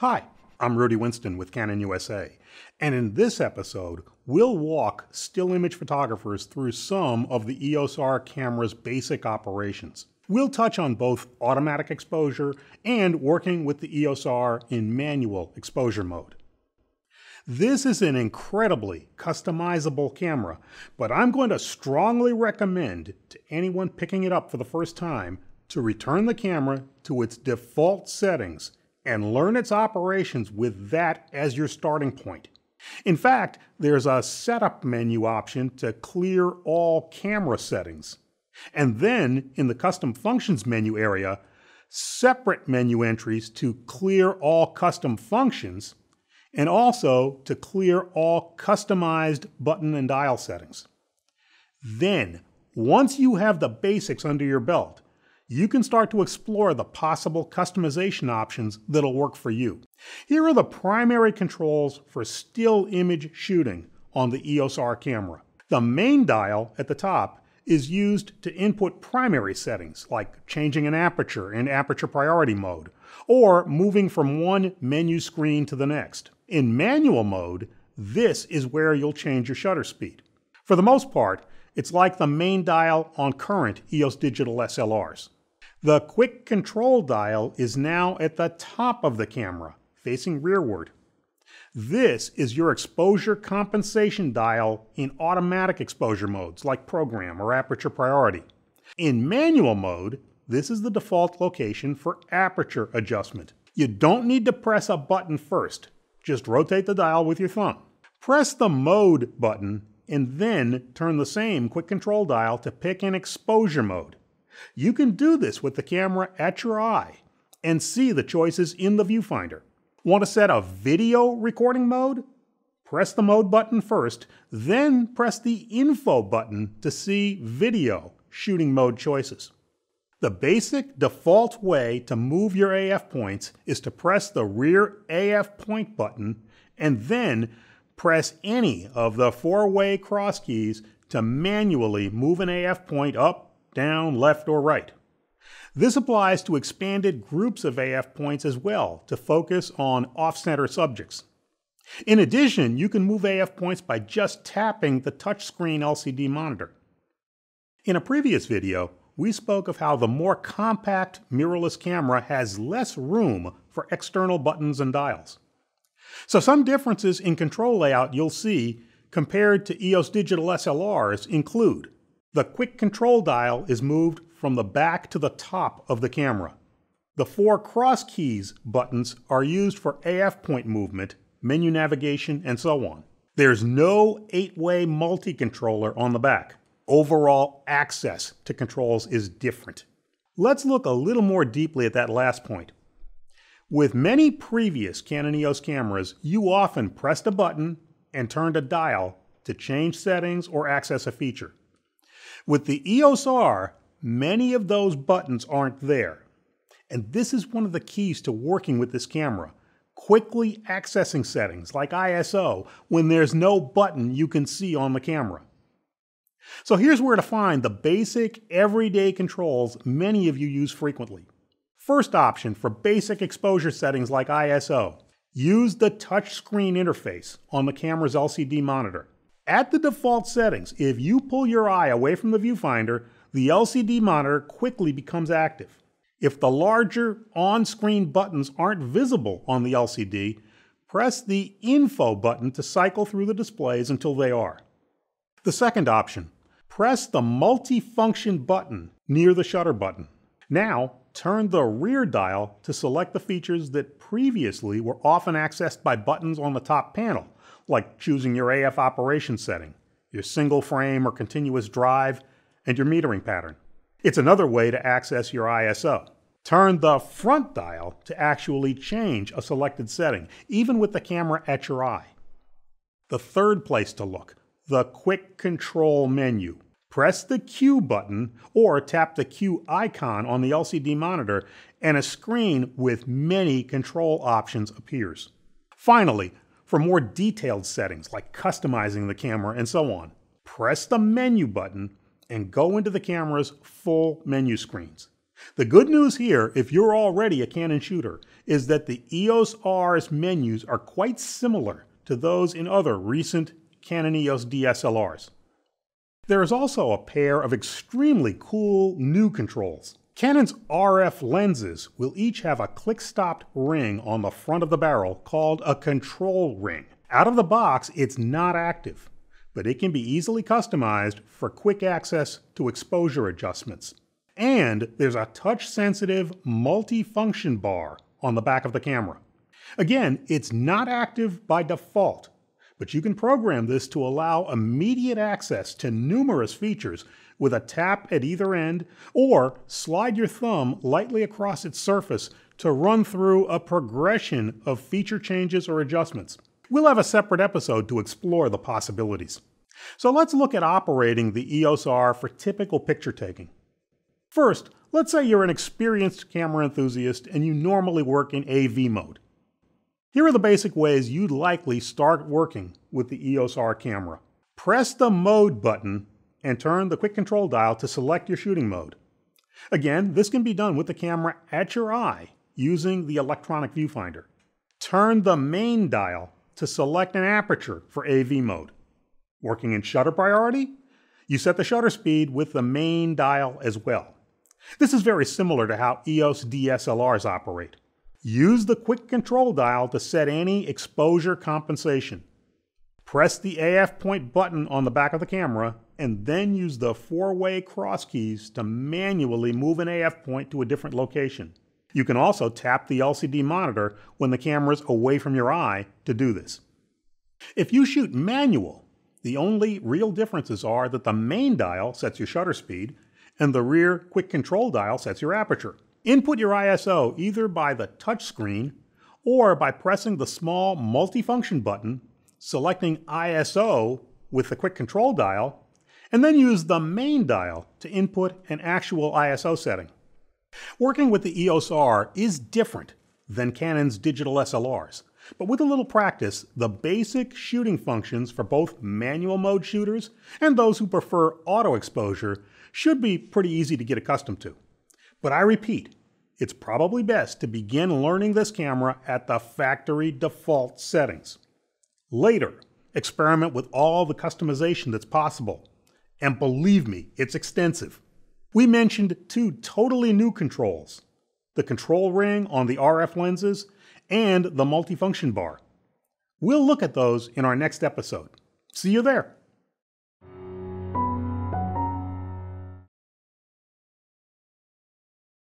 Hi, I'm Rudy Winston with Canon USA, and in this episode, we'll walk still image photographers through some of the EOS R camera's basic operations. We'll touch on both automatic exposure and working with the EOS R in manual exposure mode. This is an incredibly customizable camera, but I'm going to strongly recommend to anyone picking it up for the first time to return the camera to its default settings and learn its operations with that as your starting point. In fact, there's a setup menu option to clear all camera settings. And then in the custom functions menu area, separate menu entries to clear all custom functions and also to clear all customized button and dial settings. Then, once you have the basics under your belt, you can start to explore the possible customization options that'll work for you. Here are the primary controls for still image shooting on the EOS R camera. The main dial at the top is used to input primary settings like changing an aperture in aperture priority mode or moving from one menu screen to the next. In manual mode, this is where you'll change your shutter speed. For the most part, it's like the main dial on current EOS Digital SLRs. The quick control dial is now at the top of the camera, facing rearward. This is your exposure compensation dial in automatic exposure modes like program or aperture priority. In manual mode, this is the default location for aperture adjustment. You don't need to press a button first, just rotate the dial with your thumb. Press the mode button and then turn the same quick control dial to pick an exposure mode. You can do this with the camera at your eye and see the choices in the viewfinder. Want to set a video recording mode? Press the mode button first, then press the info button to see video shooting mode choices. The basic default way to move your AF points is to press the rear AF point button and then press any of the four-way cross keys to manually move an AF point up down, left, or right. This applies to expanded groups of AF points as well to focus on off-center subjects. In addition, you can move AF points by just tapping the touchscreen LCD monitor. In a previous video, we spoke of how the more compact mirrorless camera has less room for external buttons and dials. So some differences in control layout you'll see compared to EOS Digital SLRs include the quick control dial is moved from the back to the top of the camera. The four cross keys buttons are used for AF point movement, menu navigation, and so on. There's no eight-way multi-controller on the back. Overall access to controls is different. Let's look a little more deeply at that last point. With many previous Canon EOS cameras, you often pressed a button and turned a dial to change settings or access a feature. With the EOS R, many of those buttons aren't there. And this is one of the keys to working with this camera. Quickly accessing settings like ISO when there's no button you can see on the camera. So here's where to find the basic, everyday controls many of you use frequently. First option for basic exposure settings like ISO, use the touchscreen interface on the camera's LCD monitor. At the default settings, if you pull your eye away from the viewfinder, the LCD monitor quickly becomes active. If the larger on-screen buttons aren't visible on the LCD, press the Info button to cycle through the displays until they are. The second option, press the multifunction button near the shutter button. Now, turn the rear dial to select the features that previously were often accessed by buttons on the top panel, like choosing your AF operation setting, your single frame or continuous drive, and your metering pattern. It's another way to access your ISO. Turn the front dial to actually change a selected setting, even with the camera at your eye. The third place to look, the Quick Control menu. Press the Q button or tap the Q icon on the LCD monitor and a screen with many control options appears. Finally, for more detailed settings like customizing the camera and so on. Press the menu button and go into the camera's full menu screens. The good news here, if you're already a Canon shooter, is that the EOS R's menus are quite similar to those in other recent Canon EOS DSLRs. There is also a pair of extremely cool new controls Canon's RF lenses will each have a click-stopped ring on the front of the barrel called a control ring. Out of the box, it's not active, but it can be easily customized for quick access to exposure adjustments. And there's a touch-sensitive multi-function bar on the back of the camera. Again, it's not active by default, but you can program this to allow immediate access to numerous features with a tap at either end or slide your thumb lightly across its surface to run through a progression of feature changes or adjustments. We'll have a separate episode to explore the possibilities. So let's look at operating the EOS R for typical picture taking. First, let's say you're an experienced camera enthusiast and you normally work in AV mode. Here are the basic ways you'd likely start working with the EOS R camera. Press the mode button and turn the quick control dial to select your shooting mode. Again, this can be done with the camera at your eye using the electronic viewfinder. Turn the main dial to select an aperture for AV mode. Working in shutter priority, you set the shutter speed with the main dial as well. This is very similar to how EOS DSLRs operate. Use the quick control dial to set any exposure compensation. Press the AF point button on the back of the camera and then use the four-way cross keys to manually move an AF point to a different location. You can also tap the LCD monitor when the camera is away from your eye to do this. If you shoot manual, the only real differences are that the main dial sets your shutter speed and the rear quick control dial sets your aperture. Input your ISO either by the touchscreen or by pressing the small multifunction button, selecting ISO with the quick control dial, and then use the main dial to input an actual ISO setting. Working with the EOS R is different than Canon's digital SLRs, but with a little practice, the basic shooting functions for both manual mode shooters and those who prefer auto exposure should be pretty easy to get accustomed to. But I repeat, it's probably best to begin learning this camera at the factory default settings. Later, experiment with all the customization that's possible. And believe me, it's extensive. We mentioned two totally new controls, the control ring on the RF lenses and the multifunction bar. We'll look at those in our next episode. See you there.